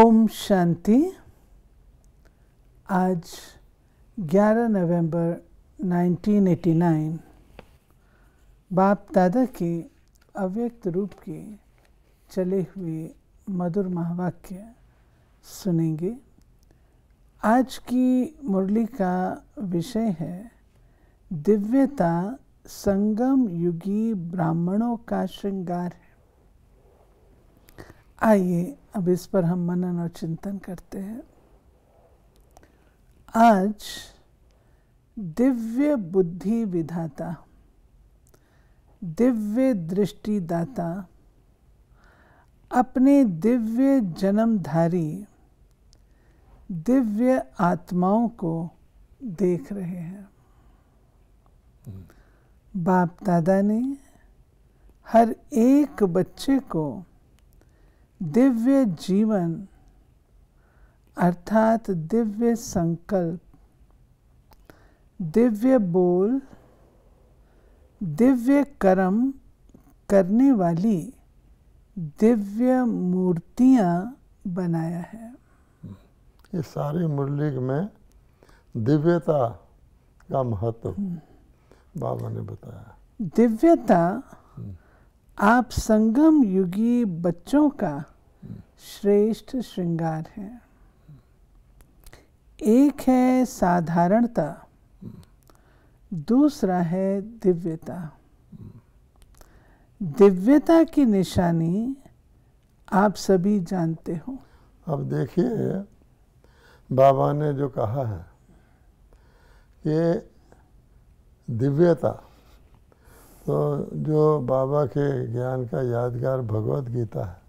ओम शांति आज 11 नवंबर 1989 बाप दादा के अव्यक्त रूप के चले हुए मधुर महावाक्य सुनेंगे आज की मुरली का विषय है दिव्यता संगम युगी ब्राह्मणों का श्रृंगार है आइए अब इस पर हम मनन और चिंतन करते हैं आज दिव्य बुद्धि विधाता दिव्य दृष्टि दाता अपने दिव्य जन्मधारी दिव्य आत्माओं को देख रहे हैं हम्म। बाप दादा ने हर एक बच्चे को दिव्य जीवन अर्थात दिव्य संकल्प दिव्य बोल दिव्य कर्म करने वाली दिव्य मूर्तियां बनाया है इस सारी मुरली में दिव्यता का महत्व हम्म। बाबा ने बताया दिव्यता हम्म। आप संगम युगी बच्चों का श्रेष्ठ श्रृंगार है एक है साधारणता दूसरा है दिव्यता दिव्यता की निशानी आप सभी जानते हो अब देखिए बाबा ने जो कहा है कि दिव्यता तो जो बाबा के ज्ञान का यादगार भगवत गीता है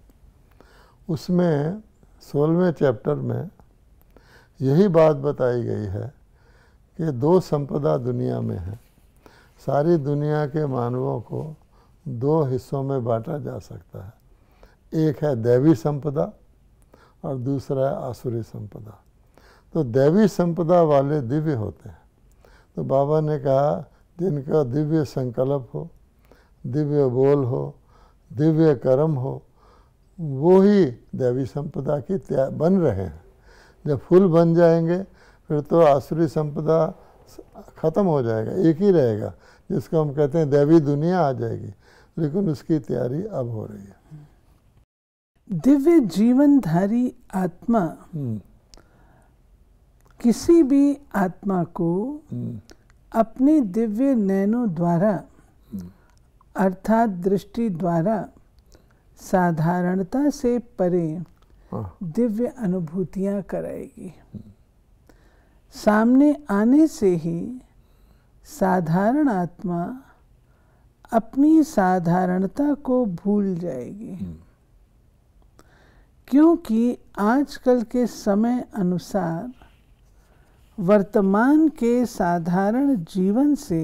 उसमें सोलहवें चैप्टर में यही बात बताई गई है कि दो संपदा दुनिया में है सारी दुनिया के मानवों को दो हिस्सों में बांटा जा सकता है एक है दैवी संपदा और दूसरा है आसुरी संपदा तो दैवी संपदा वाले दिव्य होते हैं तो बाबा ने कहा जिनका दिव्य संकल्प हो दिव्य बोल हो दिव्य कर्म हो वो ही दैवी संपदा की बन रहे हैं जब फूल बन जाएंगे फिर तो आसुरी संपदा ख़त्म हो जाएगा एक ही रहेगा जिसको हम कहते हैं दैवी दुनिया आ जाएगी लेकिन उसकी तैयारी अब हो रही है दिव्य जीवनधारी आत्मा हम्म। किसी भी आत्मा को हम्म। अपने दिव्य नैनों द्वारा हम्म। अर्थात दृष्टि द्वारा साधारणता से परे हाँ। दिव्य अनुभूतियां कराएगी सामने आने से ही साधारण आत्मा अपनी साधारणता को भूल जाएगी हम्म। क्योंकि आजकल के समय अनुसार वर्तमान के साधारण जीवन से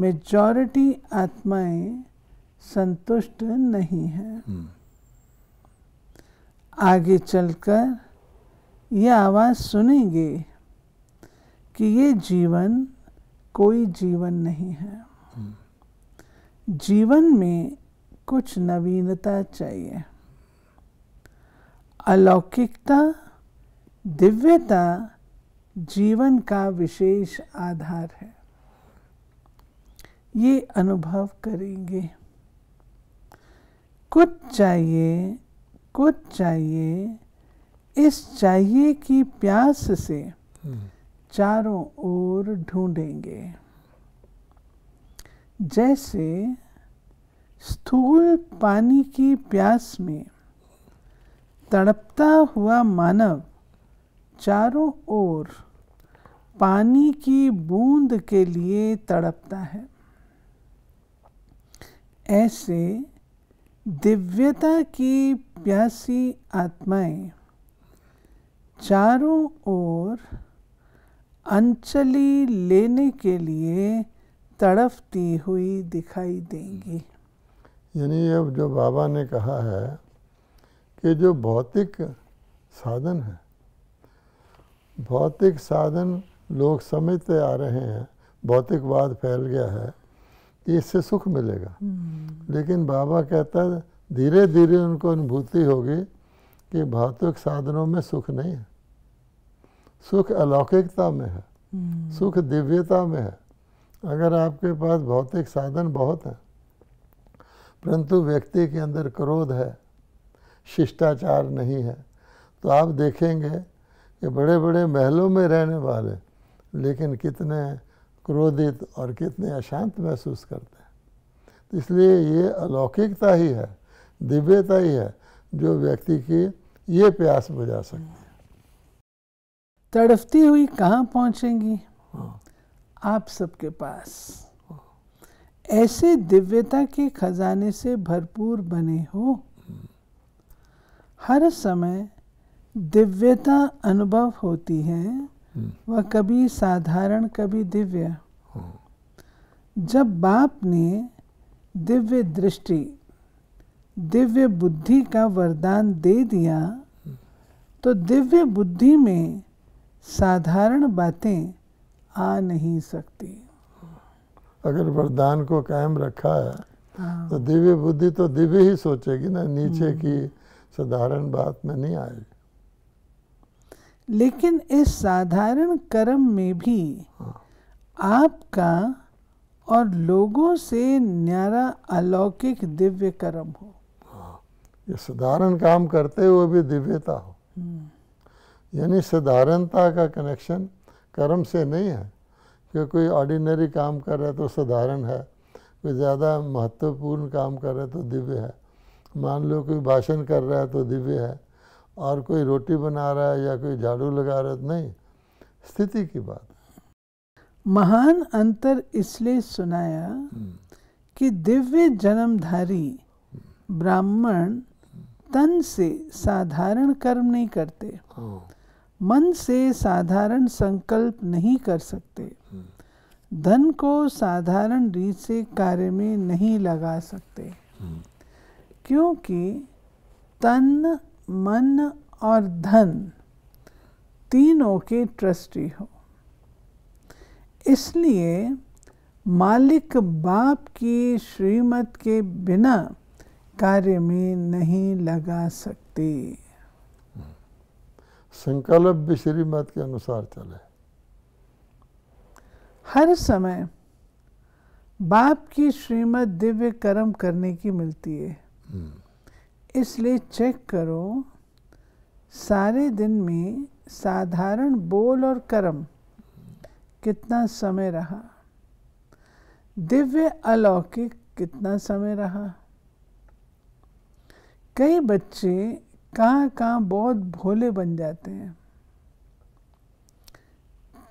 मेजॉरिटी आत्माएं संतुष्ट नहीं है हम्म। आगे चलकर यह आवाज़ सुनेंगे कि ये जीवन कोई जीवन नहीं है हम्म। जीवन में कुछ नवीनता चाहिए अलौकिकता दिव्यता जीवन का विशेष आधार है ये अनुभव करेंगे कुछ चाहिए कुछ चाहिए इस चाहिए की प्यास से हम्म। चारों ओर ढूंढेंगे जैसे स्थूल पानी की प्यास में तड़पता हुआ मानव चारों ओर पानी की बूंद के लिए तड़पता है ऐसे दिव्यता की प्यासी आत्माएं चारों ओर अंचली लेने के लिए तड़पती हुई दिखाई देंगी यानी अब जो बाबा ने कहा है कि जो भौतिक साधन है भौतिक साधन लोग समझते आ रहे हैं भौतिकवाद फैल गया है इससे सुख मिलेगा लेकिन बाबा कहता है धीरे धीरे उनको अनुभूति होगी कि भौतिक साधनों में सुख नहीं है सुख अलौकिकता में है सुख दिव्यता में है अगर आपके पास भौतिक साधन बहुत हैं परंतु व्यक्ति के अंदर क्रोध है शिष्टाचार नहीं है तो आप देखेंगे कि बड़े बड़े महलों में रहने वाले लेकिन कितने क्रोधित और कितने अशांत महसूस करते हैं तो इसलिए ये अलौकिकता ही है दिव्यता ही है जो व्यक्ति की ये प्यास बुझा सकती है तड़फती हुई कहाँ पहुँचेंगी हाँ। आप सबके पास ऐसे दिव्यता के खजाने से भरपूर बने हो हर समय दिव्यता अनुभव होती है वह कभी साधारण कभी दिव्य जब बाप ने दिव्य दृष्टि दिव्य बुद्धि का वरदान दे दिया तो दिव्य बुद्धि में साधारण बातें आ नहीं सकती अगर वरदान को कायम रखा है हाँ। तो दिव्य बुद्धि तो दिव्य ही सोचेगी ना नीचे हम्म। की साधारण बात में नहीं आएगी लेकिन इस साधारण कर्म में भी आपका और लोगों से न्यारा अलौकिक दिव्य कर्म हो ये साधारण काम करते हुए भी दिव्यता हो यानी साधारणता का कनेक्शन कर्म से नहीं है कि कोई ऑर्डिनरी काम कर रहा है तो साधारण है कोई ज़्यादा महत्वपूर्ण काम कर रहा है तो दिव्य है मान लो कोई भाषण कर रहा है तो दिव्य है और कोई रोटी बना रहा है या कोई झाड़ू लगा रहा है नहीं स्थिति की बात महान अंतर इसलिए सुनाया हम्म। कि दिव्य जन्मधारी हम्म। ब्राह्मण तन से साधारण कर्म नहीं करते मन से साधारण संकल्प नहीं कर सकते हम्म। धन को साधारण रीत से कार्य में नहीं लगा सकते क्योंकि तन मन और धन तीनों के ट्रस्टी हो इसलिए मालिक बाप की श्रीमत के बिना कार्य में नहीं लगा सकते संकल्प भी श्रीमत के अनुसार चले हर समय बाप की श्रीमत दिव्य कर्म करने की मिलती है हम्म। इसलिए चेक करो सारे दिन में साधारण बोल और कर्म कितना समय रहा दिव्य अलौकिक कितना समय रहा कई बच्चे कहाँ कहाँ बहुत भोले बन जाते हैं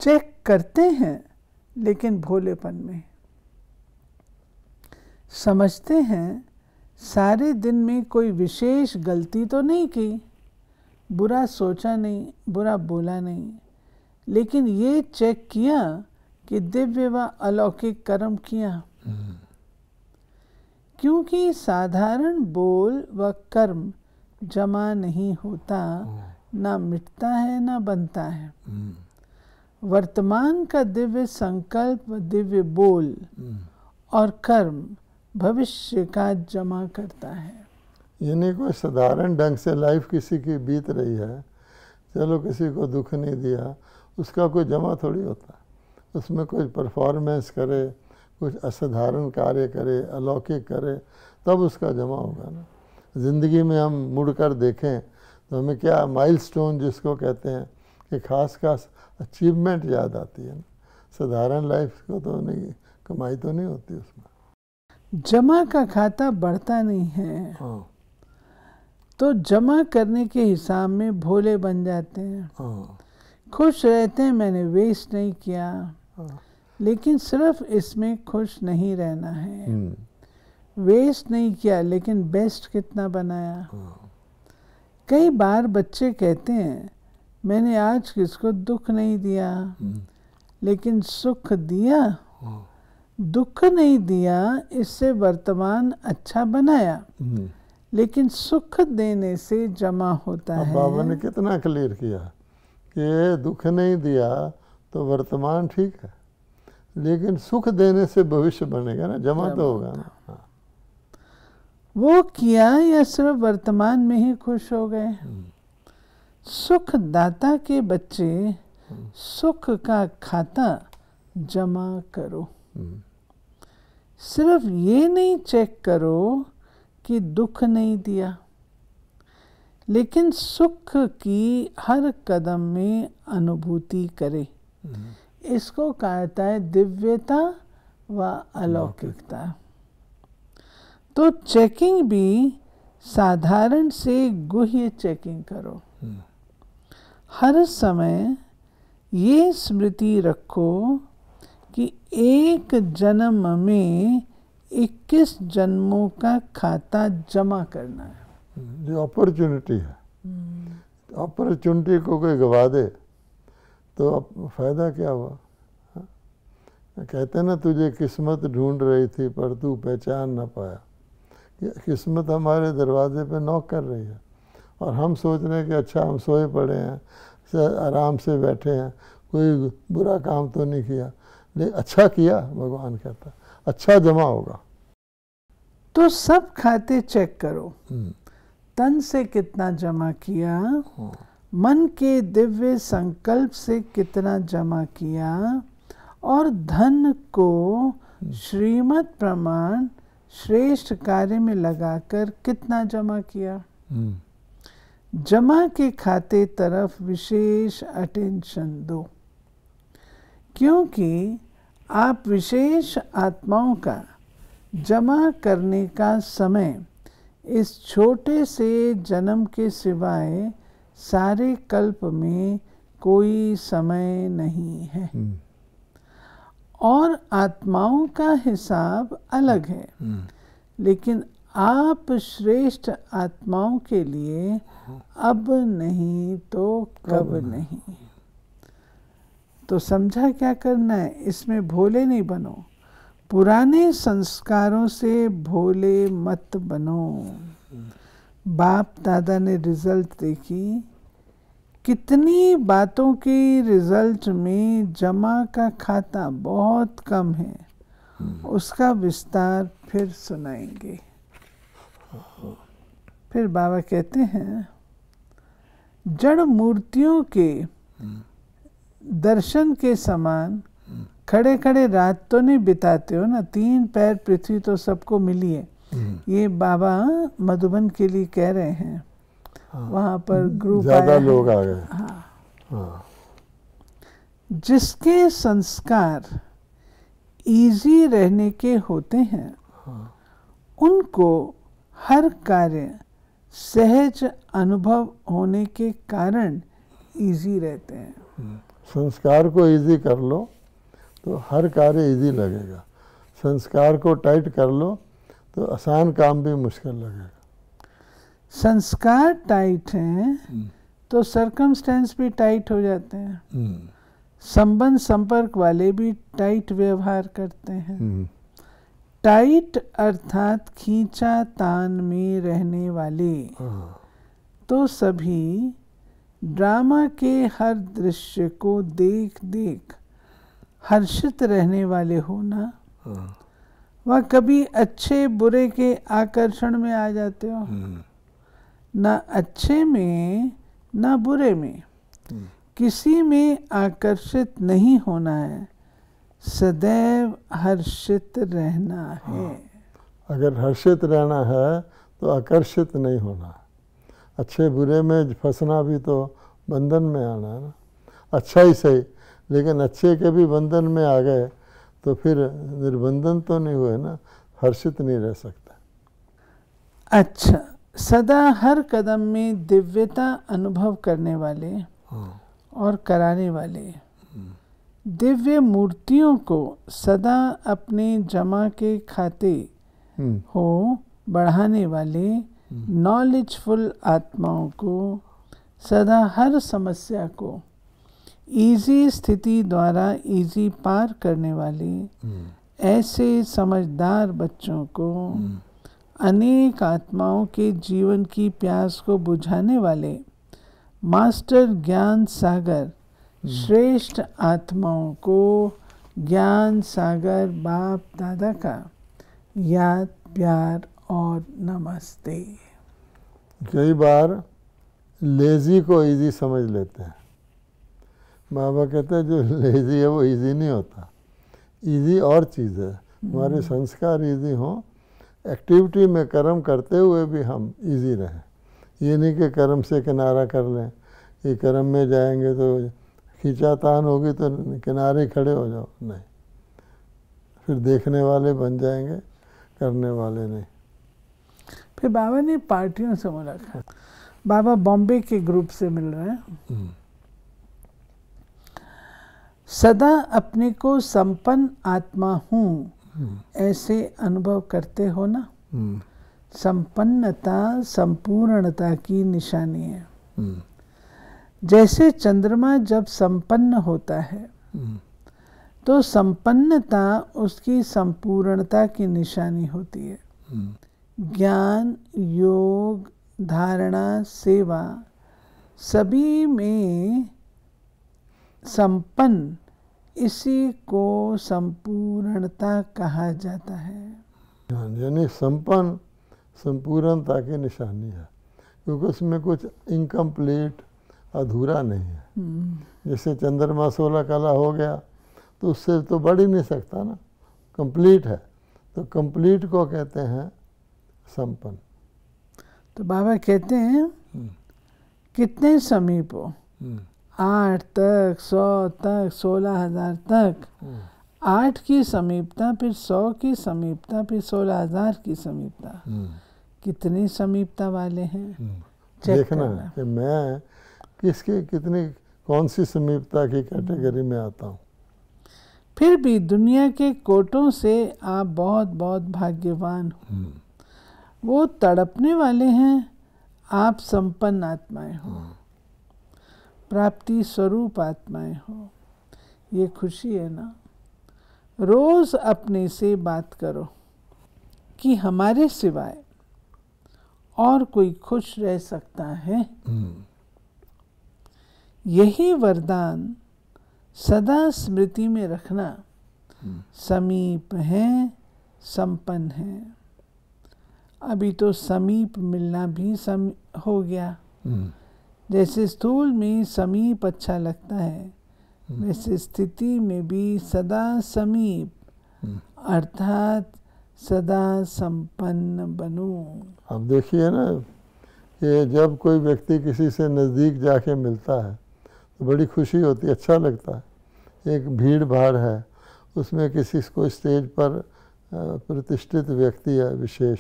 चेक करते हैं लेकिन भोलेपन में समझते हैं सारे दिन में कोई विशेष गलती तो नहीं की बुरा सोचा नहीं बुरा बोला नहीं लेकिन ये चेक किया कि दिव्य व अलौकिक कर्म किया हम्म। क्योंकि साधारण बोल व कर्म जमा नहीं होता ना मिटता है ना बनता है हम्म। वर्तमान का दिव्य संकल्प दिव्य बोल हम्म। और कर्म भविष्य का जमा करता है यानी कोई साधारण ढंग से लाइफ किसी की बीत रही है चलो किसी को दुख नहीं दिया उसका कोई जमा थोड़ी होता उसमें कोई परफॉर्मेंस करे कुछ असाधारण कार्य करे अलौकिक करे तब उसका जमा होगा ना ज़िंदगी में हम मुड़ कर देखें तो हमें क्या माइलस्टोन जिसको कहते हैं कि खास खास अचीवमेंट याद आती है ना साधारण लाइफ को तो नहीं कमाई तो नहीं होती उसमें जमा का खाता बढ़ता नहीं है हाँ। तो जमा करने के हिसाब में भोले बन जाते हैं हाँ। खुश रहते हैं मैंने वेस्ट नहीं किया हाँ। लेकिन सिर्फ इसमें खुश नहीं रहना है वेस्ट हम्म। नहीं किया लेकिन बेस्ट कितना बनाया कई बार बच्चे कहते हैं मैंने आज किसको दुख नहीं दिया हम्म। लेकिन सुख दिया दुख नहीं दिया इससे वर्तमान अच्छा बनाया हम्म। लेकिन सुख देने से जमा होता है बाबा ने कितना क्लियर किया कि दुख नहीं दिया तो वर्तमान ठीक है लेकिन सुख देने से भविष्य बनेगा ना जमा तो होगा ना हाँ। वो किया या सिर्फ वर्तमान में ही खुश हो गए हम्म। सुख दाता के बच्चे हम्म। सुख का खाता जमा करो सिर्फ ये नहीं चेक करो कि दुख नहीं दिया लेकिन सुख की हर कदम में अनुभूति करे हम्म। इसको कहता है दिव्यता व अलौकिकता तो चेकिंग भी साधारण से गुह्य चेकिंग करो हम्म। हर समय ये स्मृति रखो कि एक जन्म में 21 जन्मों का खाता जमा करना है ये अपॉर्चुनिटी है अपॉर्चुनिटी को कोई गवा दे तो अब फायदा क्या हुआ हाँ? कहते ना तुझे किस्मत ढूंढ रही थी पर तू पहचान ना पाया किस्मत हमारे दरवाजे पे नॉक कर रही है और हम सोच रहे हैं कि अच्छा हम सोए पड़े हैं आराम से बैठे हैं कोई बुरा काम तो नहीं किया ने अच्छा किया भगवान कहता अच्छा जमा होगा तो सब खाते चेक करो हम्म। तन से कितना जमा किया हाँ। मन के दिव्य संकल्प से कितना जमा किया और धन को हम्म। श्रीमत प्रमाण श्रेष्ठ कार्य में लगाकर कितना जमा किया हम्म। जमा के खाते तरफ विशेष अटेंशन दो क्योंकि आप विशेष आत्माओं का जमा करने का समय इस छोटे से जन्म के सिवाय सारे कल्प में कोई समय नहीं है हम्म। और आत्माओं का हिसाब अलग है हम्म। लेकिन आप श्रेष्ठ आत्माओं के लिए हाँ। अब नहीं तो कब नहीं तो समझा क्या करना है इसमें भोले नहीं बनो पुराने संस्कारों से भोले मत बनो बाप दादा ने रिजल्ट देखी कितनी बातों के रिजल्ट में जमा का खाता बहुत कम है उसका विस्तार फिर सुनाएंगे फिर बाबा कहते हैं जड़ मूर्तियों के दर्शन के समान खड़े खड़े रात तो नहीं बिताते हो ना तीन पैर पृथ्वी तो सबको मिली है हम्म। ये बाबा मधुबन के लिए कह रहे हैं हाँ, पर ग्रुप ज्यादा लोग आ गए हाँ, हाँ। जिसके संस्कार इजी रहने के होते हैं हाँ। उनको हर कार्य सहज अनुभव होने के कारण इजी रहते हैं हम्म। संस्कार को इजी कर लो तो हर कार्य इजी लगेगा संस्कार को टाइट कर लो तो आसान काम भी मुश्किल लगेगा संस्कार टाइट हैं हम्म। तो सरकमस्टेंस भी टाइट हो जाते हैं हम्म। संबंध संपर्क वाले भी टाइट व्यवहार करते हैं टाइट हम्म। अर्थात खींचा तान में रहने वाले हाँ। तो सभी ड्रामा के हर दृश्य को देख देख हर्षित रहने वाले होना हाँ। वह कभी अच्छे बुरे के आकर्षण में आ जाते हो हम्म। ना अच्छे में ना बुरे में हम्म। किसी में आकर्षित नहीं होना है सदैव हर्षित रहना है हाँ। अगर हर्षित रहना है तो आकर्षित नहीं होना अच्छे बुरे में फंसना भी तो बंधन में आना है ना अच्छा ही सही लेकिन अच्छे के भी बंधन में आ गए तो फिर निर्बंधन तो नहीं हुए ना हर्षित नहीं रह सकता अच्छा सदा हर कदम में दिव्यता अनुभव करने वाले हाँ। और कराने वाले हम्म। दिव्य मूर्तियों को सदा अपने जमा के खाते हम्म। हो बढ़ाने वाले नॉलेजफुल आत्माओं को सदा हर समस्या को इजी स्थिति द्वारा इजी पार करने वाली हम्म। ऐसे समझदार बच्चों को हम्म। अनेक आत्माओं के जीवन की प्यास को बुझाने वाले मास्टर ज्ञान सागर हम्म। श्रेष्ठ आत्माओं को ज्ञान सागर बाप दादा का याद प्यार और नमस्ते कई बार लेज़ी को इजी समझ लेते हैं बाबा कहते हैं जो लेज़ी है वो इजी नहीं होता इजी और चीज़ है हमारे हम्म। संस्कार इजी हों एक्टिविटी में कर्म करते हुए भी हम इजी रहें ये नहीं कि कर्म से किनारा कर लें कि कर्म में जाएंगे तो खींचातान होगी तो किनारे खड़े हो जाओ नहीं फिर देखने वाले बन जाएंगे करने वाले नहीं फिर बाबा ने पार्टियों से मुलाकात बाबा बॉम्बे के ग्रुप से मिल रहे हैं हम्म। सदा अपने को संपन्न आत्मा हूँ हम्म। ऐसे अनुभव करते हो ना हम्म। संपन्नता संपूर्णता की निशानी है जैसे चंद्रमा जब संपन्न होता है तो संपन्नता उसकी संपूर्णता की निशानी होती है ज्ञान योग धारणा सेवा सभी में संपन्न इसी को संपूर्णता कहा जाता है हाँ, यानी संपन्न संपूर्णता की निशानी है क्योंकि उसमें कुछ इनकम्प्लीट अधूरा नहीं है हम्म। जैसे चंद्रमा सोलह काला हो गया तो उससे तो बढ़ ही नहीं सकता ना कंप्लीट है तो कंप्लीट को कहते हैं संपन्न तो बाबा कहते हैं हम्म। कितने समीप हो हम्म। आठ तक सौ तक सोलह हजार तक हम्म। आठ की समीपता फिर सौ की समीपता फिर सोलह हजार की समीपता कितनी समीपता वाले हैं देखना कि मैं किसके कितनी कौन सी समीपता की कैटेगरी में आता हूँ फिर भी दुनिया के कोटों से आप बहुत बहुत भाग्यवान हो वो तड़पने वाले हैं आप संपन्न आत्माएं हो हाँ। प्राप्ति स्वरूप आत्माएं हो ये खुशी है ना रोज अपने से बात करो कि हमारे सिवाय और कोई खुश रह सकता है हम्म। यही वरदान सदा स्मृति में रखना हम्म। समीप है संपन्न है अभी तो समीप मिलना भी सम हो गया हम्म। जैसे स्थूल में समीप अच्छा लगता है हम्म। वैसे स्थिति में भी सदा समीप हम्म। अर्थात सदा संपन्न बनू अब देखिए ना कि जब कोई व्यक्ति किसी से नज़दीक जाके मिलता है तो बड़ी खुशी होती है अच्छा लगता है एक भीड़ भाड़ है उसमें किसी को स्टेज पर प्रतिष्ठित व्यक्ति है विशेष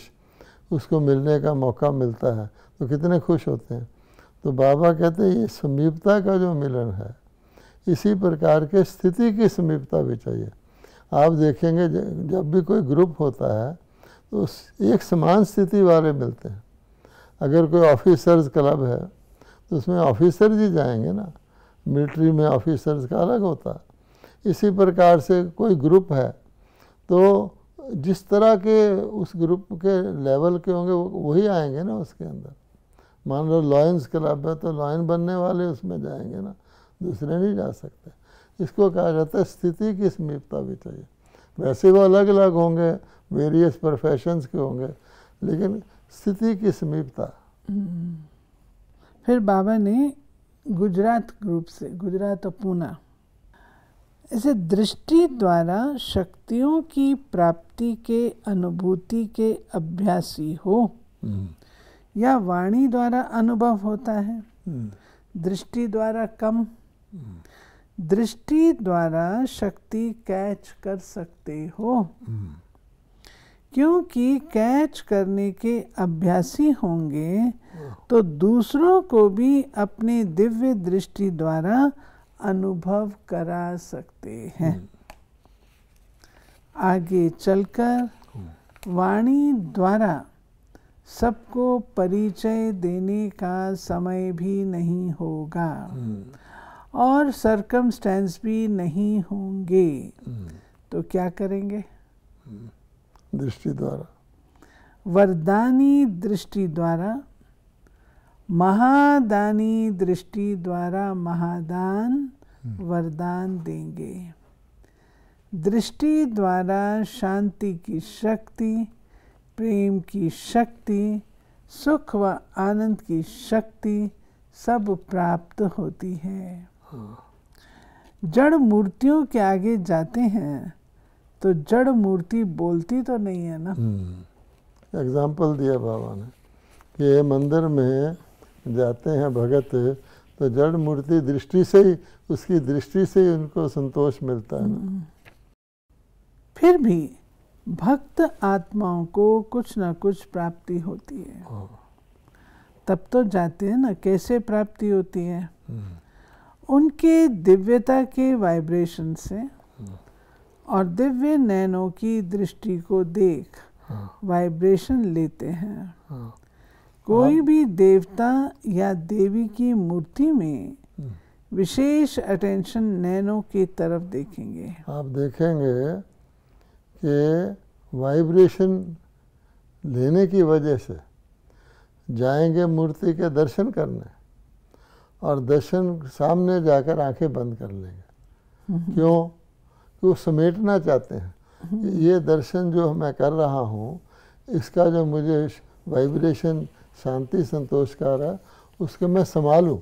उसको मिलने का मौका मिलता है तो कितने खुश होते हैं तो बाबा कहते हैं ये समीपता का जो मिलन है इसी प्रकार के स्थिति की समीपता भी चाहिए आप देखेंगे जब भी कोई ग्रुप होता है तो एक समान स्थिति वाले मिलते हैं अगर कोई ऑफिसर्स क्लब है तो उसमें ऑफिसर ही जाएंगे ना मिलिट्री में ऑफिसर्स का अलग होता है इसी प्रकार से कोई ग्रुप है तो जिस तरह के उस ग्रुप के लेवल के होंगे वही आएंगे ना उसके अंदर मान लो लॉयंस क्लब है तो लॉयन बनने वाले उसमें जाएंगे ना दूसरे नहीं जा सकते इसको कहा जाता है स्थिति की समीपता भी चाहिए वैसे वो अलग अलग होंगे वेरियस प्रोफेशंस के होंगे लेकिन स्थिति की समीपता हम्म। फिर बाबा ने गुजरात ग्रुप से गुजरात और पूना ऐसे दृष्टि द्वारा शक्तियों की प्राप्ति के अनुभूति के अभ्यासी हो हम्म। या वाणी द्वारा अनुभव होता है हम्म। दृष्टि द्वारा कम हम्म। दृष्टि द्वारा शक्ति कैच कर सकते हो क्योंकि कैच करने के अभ्यासी होंगे तो दूसरों को भी अपने दिव्य दृष्टि द्वारा अनुभव करा सकते हैं हम्म। आगे चलकर हम्म। वाणी द्वारा सबको परिचय देने का समय भी नहीं होगा हम्म। और सरकमस्टेंस भी नहीं होंगे तो क्या करेंगे दृष्टि द्वारा वरदानी दृष्टि द्वारा महादानी दृष्टि द्वारा महादान वरदान देंगे दृष्टि द्वारा शांति की शक्ति प्रेम की शक्ति सुख व आनंद की शक्ति सब प्राप्त होती है जड़ मूर्तियों के आगे जाते हैं तो जड़ मूर्ति बोलती तो नहीं है ना एग्जाम्पल हम्म। दिया बाबा ने कि ये मंदिर में जाते हैं भगत तो जड़ मूर्ति दृष्टि से ही उसकी दृष्टि से ही उनको संतोष मिलता है हम्म। फिर भी भक्त आत्माओं को कुछ ना कुछ प्राप्ति होती है तब तो जाते हैं ना कैसे प्राप्ति होती है हम्म। उनके दिव्यता के वाइब्रेशन से हम्म। और दिव्य नैनों की दृष्टि को देख वाइब्रेशन हाँ। लेते हैं हाँ। कोई भी देवता या देवी की मूर्ति में हम्म। विशेष अटेंशन नैनों की तरफ देखेंगे आप देखेंगे कि वाइब्रेशन लेने की वजह से जाएंगे मूर्ति के दर्शन करने और दर्शन सामने जाकर आंखें बंद कर लेंगे हम्म। क्यों कि वो समेटना चाहते हैं हम्म। ये दर्शन जो मैं कर रहा हूँ इसका जो मुझे वाइब्रेशन शांति संतोष का रहा उसके मैं संभालूँ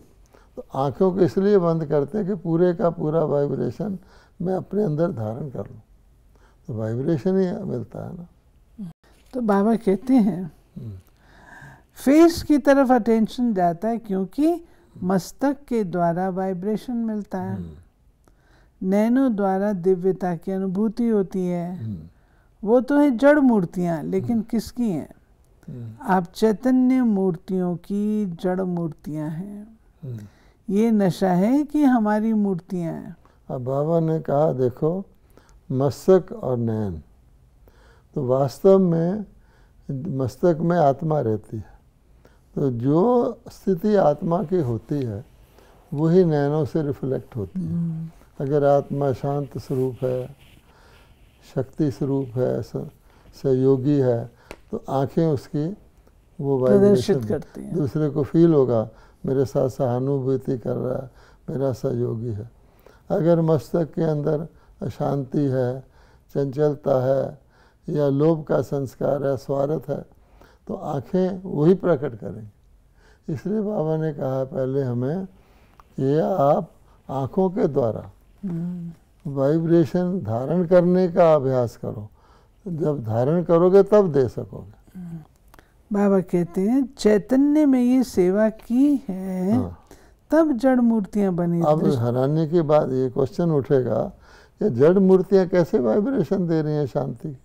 तो आँखों को इसलिए बंद करते हैं कि पूरे का पूरा वाइब्रेशन मैं अपने अंदर धारण कर लूँ तो वाइब्रेशन ही मिलता है ना तो बाबा कहते हैं फेस की तरफ अटेंशन जाता है क्योंकि मस्तक के द्वारा वाइब्रेशन मिलता है हम्म। नैनो द्वारा दिव्यता की अनुभूति होती है हम्म। वो तो है जड़ मूर्तियाँ लेकिन किसकी हैं हम्म। आप चैतन्य मूर्तियों की जड़ मूर्तियां हैं हम्म। ये नशा है कि हमारी मूर्तियां हैं अब बाबा ने कहा देखो मस्तक और नैन तो वास्तव में मस्तक में आत्मा रहती है तो जो स्थिति आत्मा की होती है वही नैनों से रिफ्लेक्ट होती है हम्म। अगर आत्मा शांत स्वरूप है शक्ति स्वरूप है सहयोगी है तो आंखें उसकी वो प्रदर्शित करती हैं दूसरे को फील होगा मेरे साथ सहानुभूति कर रहा है मेरा सहयोगी है अगर मस्तक के अंदर अशांति है चंचलता है या लोभ का संस्कार है स्वार्थ है तो आँखें वही प्रकट करेंगी इसलिए बाबा ने कहा पहले हमें कि आप आँखों के द्वारा वाइब्रेशन हम्म। धारण करने का अभ्यास करो जब धारण करोगे तब दे सकोगे बाबा कहते हैं चैतन्य में ये सेवा की है हाँ। तब जड़ मूर्तियां बनी अब हराने के बाद ये क्वेश्चन उठेगा कि जड़ मूर्तियां कैसे वाइब्रेशन दे रही हैं शांति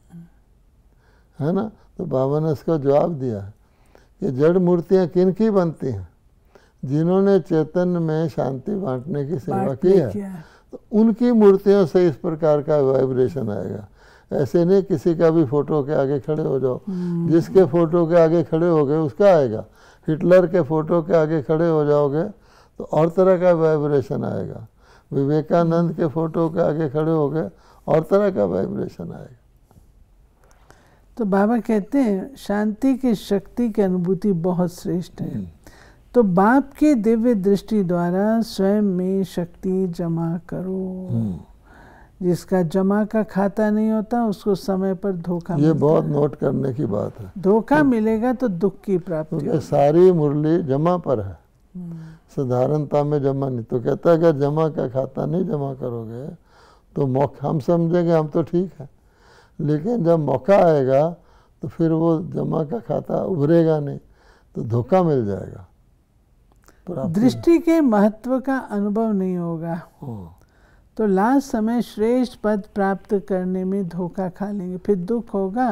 है ना तो बाबा ने इसका जवाब दिया कि जड़ मूर्तियां किन की बनती हैं जिन्होंने चैतन्य में शांति बांटने की सेवा की है तो उनकी मूर्तियों से इस प्रकार का वाइब्रेशन आएगा ऐसे नहीं किसी का भी फोटो के आगे खड़े हो जाओ जिसके फोटो के आगे खड़े हो गए उसका आएगा हिटलर के फोटो के आगे खड़े हो जाओगे तो और तरह का वाइब्रेशन आएगा विवेकानंद के फोटो के आगे खड़े हो गए और तरह का वाइब्रेशन आएगा तो बाबा कहते हैं शांति की शक्ति की अनुभूति बहुत श्रेष्ठ है हम्म। तो बाप के दिव्य दृष्टि द्वारा स्वयं में शक्ति जमा करो हम्म। जिसका जमा का खाता नहीं होता उसको समय पर धोखा ये बहुत नोट करने की बात है धोखा तो, मिलेगा तो दुख की प्राप्ति तो सारी मुरली जमा पर है हम्म। साधारणता में जमा नहीं तो कहता है अगर जमा का खाता नहीं जमा करोगे तो मौका हम समझेंगे हम तो ठीक है लेकिन जब मौका आएगा तो फिर वो जमा का खाता उभरेगा नहीं तो धोखा मिल जाएगा दृष्टि के महत्व का अनुभव नहीं होगा तो लास्ट समय श्रेष्ठ पद प्राप्त करने में धोखा खा लेंगे फिर दुख होगा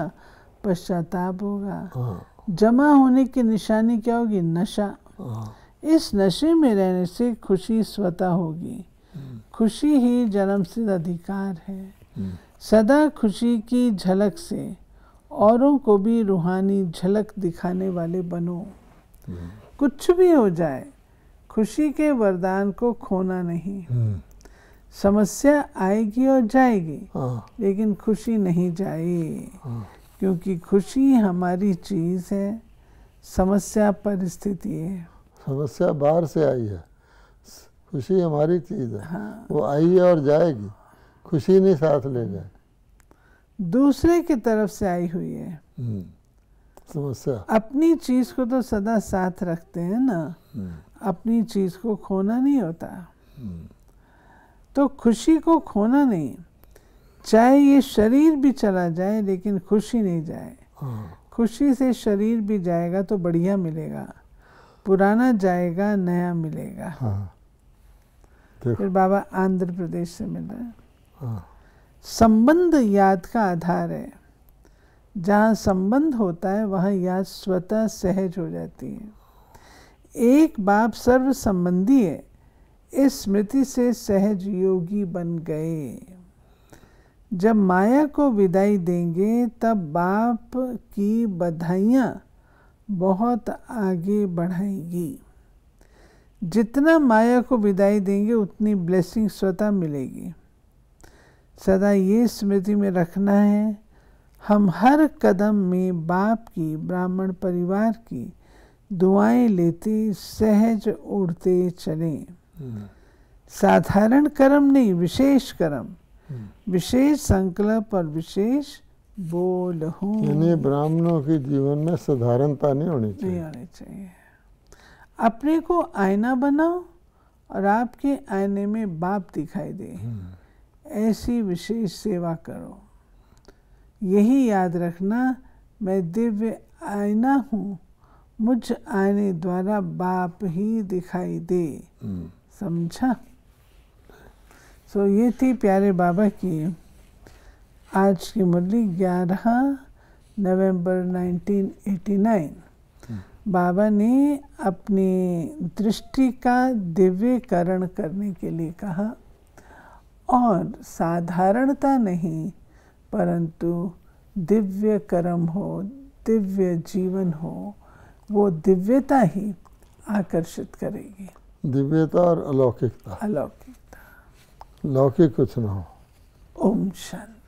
पश्चाताप होगा हाँ। जमा होने की निशानी क्या होगी नशा हाँ। इस नशे में रहने से खुशी स्वतः होगी खुशी ही जन्म से अधिकार है हम्म। सदा खुशी की झलक से औरों को भी रूहानी झलक दिखाने वाले बनो हम्म। कुछ भी हो जाए खुशी के वरदान को खोना नहीं हम्म। समस्या आएगी और जाएगी हाँ। लेकिन खुशी नहीं जाएगी हाँ। क्योंकि खुशी हमारी चीज है समस्या परिस्थिति है समस्या बाहर से आई है खुशी हमारी चीज है हाँ। वो आई है और जाएगी खुशी नहीं साथ ले जाए दूसरे की तरफ से आई हुई है हम्म। समस्या अपनी चीज को तो सदा साथ रखते हैं ना हम्म। अपनी चीज को खोना नहीं होता हम्म। तो खुशी को खोना नहीं चाहे ये शरीर भी चला जाए लेकिन खुशी नहीं जाए हाँ। खुशी से शरीर भी जाएगा तो बढ़िया मिलेगा पुराना जाएगा नया मिलेगा हाँ। फिर बाबा आंध्र प्रदेश से मिल रहे हैं हाँ। संबंध याद का आधार है जहाँ संबंध होता है वहाँ याद स्वतः सहज हो जाती है एक बाप सर्व संबंधी है इस स्मृति से सहज योगी बन गए जब माया को विदाई देंगे तब बाप की बधाइयाँ बहुत आगे बढ़ाएंगी जितना माया को विदाई देंगे उतनी ब्लेसिंग स्वतः मिलेगी सदा ये स्मृति में रखना है हम हर कदम में बाप की ब्राह्मण परिवार की दुआएं लेते सहज उड़ते चलें साधारण कर्म नहीं विशेष कर्म हम्म। विशेष संकल्प और विशेष बोल हूँ ब्राह्मणों के जीवन में साधारणता नहीं होनी चाहिए नहीं होनी चाहिए अपने को आईना बनाओ और आपके आईने में बाप दिखाई दे हम्म। ऐसी विशेष सेवा करो यही याद रखना मैं दिव्य आईना हूँ मुझ आईने द्वारा बाप ही दिखाई दे हम्म। समझा सो तो so, ये थी प्यारे बाबा की आज की मुरली 11 नवंबर 1989 हम्म। बाबा ने अपनी दृष्टि का दिव्यकरण करने के लिए कहा और साधारणता नहीं परंतु दिव्य कर्म हो दिव्य जीवन हो वो दिव्यता ही आकर्षित करेगी दिव्यता और अलौकिकता अलौकिकता लौकिक कुछ ना हो ओम शांति